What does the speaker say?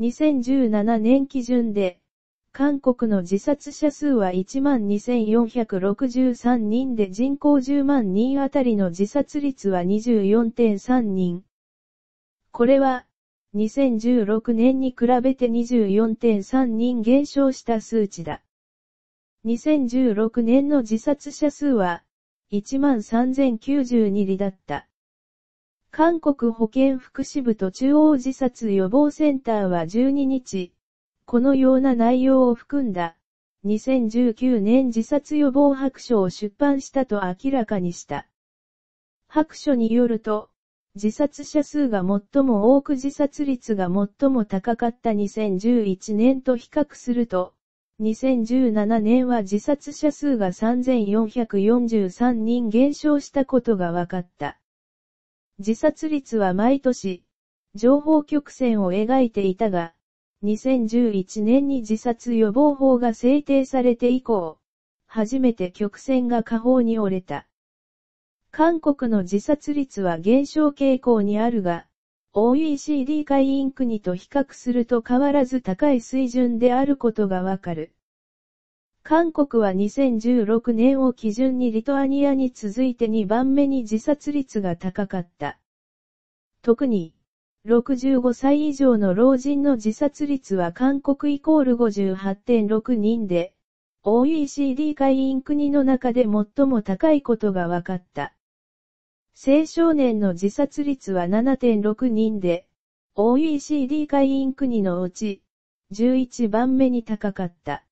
2017年基準で、韓国の自殺者数は12,463人で人口10万人あたりの自殺率は24.3人。これは、2016年に比べて24.3人減少した数値だ。2016年の自殺者数は、13,092里だった。韓国保健福祉部と中央自殺予防センターは12日、このような内容を含んだ、2019年自殺予防白書を出版したと明らかにした。白書によると、自殺者数が最も多く自殺率が最も高かった2011年と比較すると、2017年は自殺者数が3443人減少したことが分かった。自殺率は毎年、情報曲線を描いていたが、2011年に自殺予防法が制定されて以降、初めて曲線が下方に折れた。韓国の自殺率は減少傾向にあるが、OECD 会員国と比較すると変わらず高い水準であることがわかる。韓国は2016年を基準にリトアニアに続いて2番目に自殺率が高かった。特に、65歳以上の老人の自殺率は韓国イコール58.6人で、OECD 会員国の中で最も高いことが分かった。青少年の自殺率は7.6人で、OECD 会員国のうち、11番目に高かった。